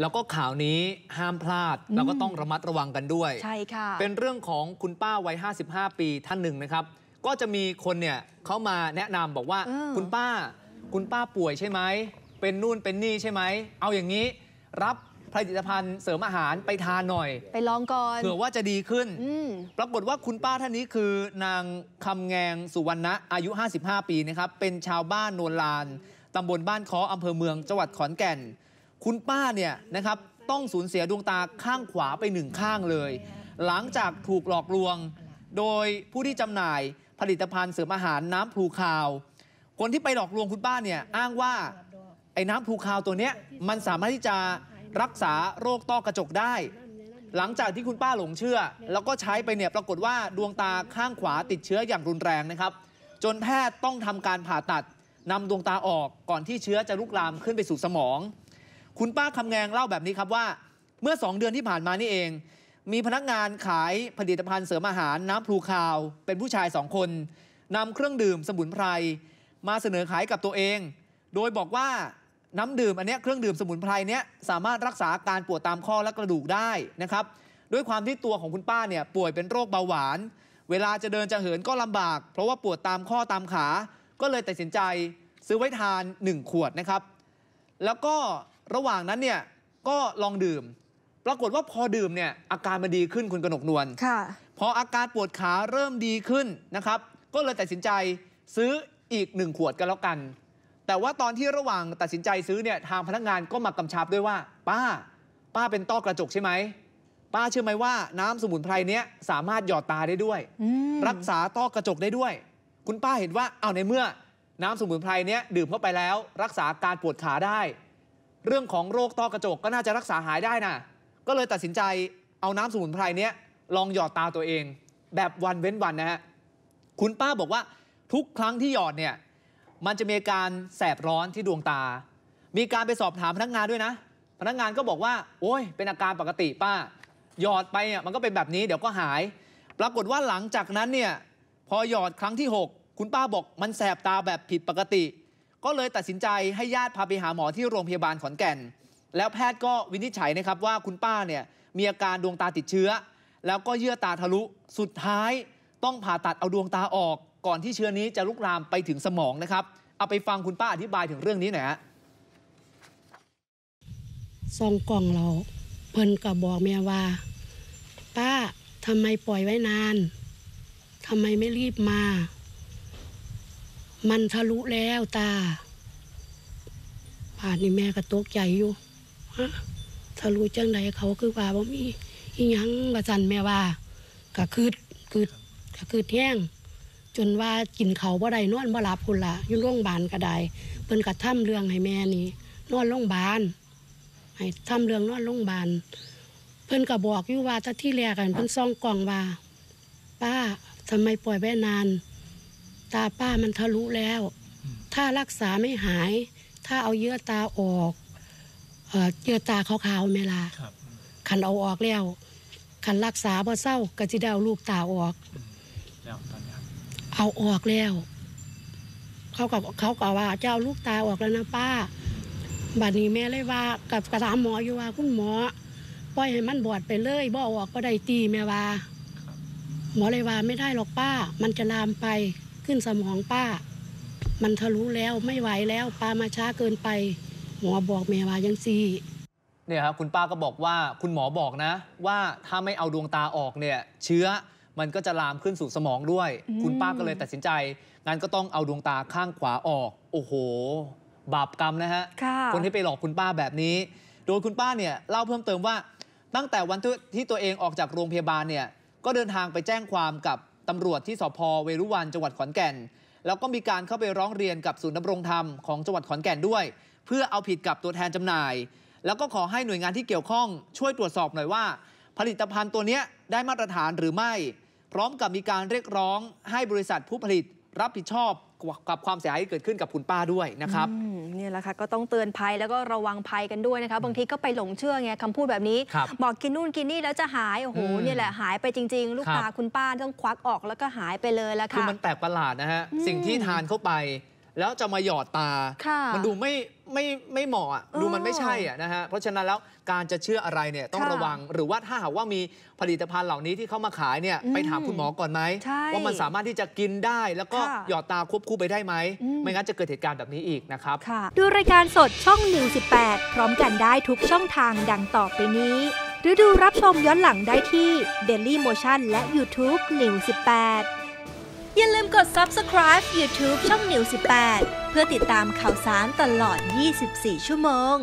แล้วก็ข่าวนี้ห้ามพลาดแล้วก็ต้องระมัดระวังกันด้วยใช่ค่ะเป็นเรื่องของคุณป้าวัย55 ปีท่านหนึ่งนะครับ ก็จะมีคนเนี่ยเขามาแนะนำบอกว่าคุณป้า คุณป้าป่วยใช่ไหมเป็นนู่นเป็นนี่ใช่ไหมเอาอย่างนี้ รับผลิตภัณฑ์เสริมอาหารไปทานหน่อย ไปลองก่อนเผื่อว่าจะดีขึ้น ปรากฏว่าคุณป้าท่านนี้คือ นางคำแงงสุวรรณะอายุ 55 ปีนะครับเป็นชาวบ้านโนนลานตำบลบ้านคออำเภอเมืองจังหวัดขอนแก่นคุณป้าเนี่ยนะครับต้องสูญเสียดวงตาข้างขวาไปหนึ่งข้างเลย หลังจากถูกหลอกลวง โดยผู้ที่จำหน่ายผลิตภัณฑ์เสริมอาหารน้ำพูคาว คนที่ไปหลอกลวงคุณป้าเนี่ยอ้างว่าไอ้น้ำพูคาวตัวเนี้ยมันสามารถที่จะรักษาโรคต้อกระจกได้ หลังจากที่คุณป้าหลงเชื่อ แล้วก็ใช้ไปเนี่ยปรากฏว่าดวงตาข้างขวาติดเชื้ออย่างรุนแรงนะครับ จนแพทย์ต้องทำการผ่าตัดนำดวงตาออกก่อนที่เชื้อจะลุกลามขึ้นไปสู่สมองคุณป้าคำแงงเล่าแบบนี้ครับว่าเมื่อ 2 เดือนที่ผ่านมานี่เอง มีพนักงานขายผลิตภัณฑ์ เสริมอาหารน้ำพลูคาว เป็นผู้ชายสองคนนำเครื่องดื่มสมุนไพรมาเสนอขายกับตัวเอง โดยบอกว่าน้ำดื่มอันนี้เครื่องดื่มสมุนไพรเนี้ยสามารถรักษาการปวดตามข้อและกระดูกได้นะครับด้วยความที่ตัวของคุณป้าเนี่ยป่วยเป็นโรคเบาหวาน เวลาจะเดินจะเหินก็ลำบาก เพราะว่าปวดตามข้อตามขาก็เลยตัดสินใจซื้อไว้ทาน 1 ขวดนะครับ แล้วก็ระหว่างนั้นเนี่ยก็ลองดื่ม ปรากฏว่าพอดื่มเนี่ยอาการมันดีขึ้นคุณกนกนวลพออาการปวดขาเริ่มดีขึ้นนะครับ ก็เลยตัดสินใจซื้ออีกหนึ่งขวดกันแล้วกัน แต่ว่าตอนที่ระหว่างตัดสินใจซื้อเนี่ยทางพนักงานก็มากำชับด้วยว่า ป้า ป้าเป็นต้อกระจกใช่ไหมป้าเชื่อไหมว่าน้ำสมุนไพรเนี้ยสามารถหยอดตาได้ด้วยรักษาต้อกระจกได้ด้วย คุณป้าเห็นว่าเอาในเมื่อน้ำสมุนไพรเนี้ยดื่มเข้าไปแล้ว รักษาการปวดขาได้เรื่องของโรคต้อกระจกก็น่าจะรักษาหายได้นะก็เลยตัดสินใจเอาน้ำสมุนไพรเนี้ยลองหยอดตาตัวเอง แบบวันเว้นวันนะฮะ คุณป้าบอกว่า ทุกครั้งที่หยอดเนี่ยมันจะมีการแสบร้อนที่ดวงตา มีการไปสอบถามพนักงานด้วยนะ พนักงานก็บอกว่า โอ้ย เป็นอาการปกติป้า หยอดไปเนี่ยมันก็เป็นแบบนี้เดี๋ยวก็หาย ปรากฏว่าหลังจากนั้นเนี่ยพอหยอดครั้งที่ 6 คุณป้าบอกมันแสบตาแบบผิดปกติก็เลยตัดสินใจให้ญาติพาไปหาหมอที่โรงพยาบาลขอนแก่น แล้วแพทย์ก็วินิจฉัยนะครับว่าคุณป้าเนี่ยมีอาการดวงตาติดเชื้อ แล้วก็เยื่อตาทะลุ สุดท้าย ต้องผ่าตัดเอาดวงตาออกก่อนที่เชื้อนี้จะลุกลามไปถึงสมองนะครับ เอาไปฟังคุณป้าอธิบายถึงเรื่องนี้หน่อยฮะซองกล่องเรา เพิ่นก็บอกเมียว่า ป้าทำไมปล่อยไว้นานทำไมไม่รีบมามันทะลุแล้วตา ป่านนี้แม่ก็ตกใจอยู่ฮะทะลุจังไดเขาคือว่าบ่มี อีหยังว่าสันแม่ว่าก็คืดคืดก็คืดแห้งจนว่ากินเขาบ่ได้นอนบ่หลับพุ่นละอยู่โรงพยาบาลก็ได้ เพิ่นก็ทำเรื่องให้แม่นี่นอนโรงพยาบาลให้ทำเรื่องนอนโรงพยาบาลเพิ่นก็บอกอยู่ว่าแต่ที่แรกกันเพิ่นซ่องกล่องว่าป้าทำไมป่วยแวบนานตาป้ามันทะลุแล้ว ถ้ารักษาไม่หาย ถ้าเอาเยื่อตาออกเยื่อตาขาวๆเมลาขันเอาออกแล้วขันรักษาพอเศร้ากะจไดาวลูกตาออก เอาออกแล้ว เขากับเขาก่าว่าจะเอาลูกตาออกแล้วนะป้า บัดนี้แม่เลยว่า กับกระถามหมออยู่ว่าคุณหมอปล่อยให้มันบอดไปเลยบ่ออกก็ได้ตีแม่ว่าหมอเลยว่าไม่ได้หรอกป้า มันจะลามไปขึ้นสมองป้า มันทะลุแล้วไม่ไหวแล้ว ป้ามาช้าเกินไป หมอบอก แม่ว่ายังซีเนี่ยครับคุณป้าก็บอกว่าคุณหมอบอกนะว่าถ้าไม่เอาดวงตาออกเนี่ย เชื้อมันก็จะลามขึ้นสู่สมองด้วย คุณป้าก็เลยตัดสินใจงั้นก็ต้องเอาดวงตาข้างขวาออก โอ้โห บาปกรรมนะฮะคนที่ไปหลอกคุณป้าแบบนี้ โดยคุณป้าเนี่ยเล่าเพิ่มเติมว่าตั้งแต่วันที่ตัวเองออกจากโรงพยาบาลเนี่ยก็เดินทางไปแจ้งความกับตำรวจที่สพเวรุวันจังหวัดขอนแก่น แล้วก็มีการเข้าไปร้องเรียนกับศูนย์ดำรงธรรม ของจังหวัดขอนแก่นด้วย เพื่อเอาผิดกับตัวแทนจำหน่าย แล้วก็ขอให้หน่วยงานที่เกี่ยวข้อง ช่วยตรวจสอบหน่อยว่า ผลิตภัณฑ์ตัวนี้ได้มาตรฐานหรือไม่ พร้อมกับมีการเรียกร้องให้บริษัทผู้ผลิตรับผิดชอบกับความเสียหายที่เกิดขึ้นกับคุณป้าด้วยนะครับนี่แหละค่ะก็ต้องเตือนภัยแล้วก็ระวังภัยกันด้วยนะคะบางทีก็ไปหลงเชื่อไงคำพูดแบบนี้ บอกกินนู่นกินนี่แล้วจะหายโอ้โหนี่แหละหายไปจริงๆลูกตาคุณป้าต้องควักออกแล้วก็หายไปเลยแล้วค่ะคือมันแปลกประหลาดนะฮะสิ่งที่ทานเข้าไปแล้วจะมาหยอดตา มันดูไม่ไม่ไม่เหมาะดูมันไม่ใช่อ่ะนะฮะเพราะฉะนั้นแล้วการจะเชื่ออะไรเนี่ยต้องระวังหรือว่าถ้าหากว่ามีผลิตภัณฑ์เหล่านี้ที่เข้ามาขายเนี่ยไปถามคุณหมอก่อนไหมว่ามันสามารถที่จะกินได้แล้วก็หยอดตาควบคู่ไปได้ไหมไม่งั้นจะเกิดเหตุการณ์แบบนี้อีกนะครับดูรายการสดช่อง118 พร้อมกันได้ทุกช่องทางดังต่อไปนี้ หรือดูรับชมย้อนหลังได้ที่ Daily Motion และ YouTube 118อย่าลืมกด subscribe YouTube ช่องนิว18 เพื่อติดตามข่าวสารตลอด 24 ชั่วโมง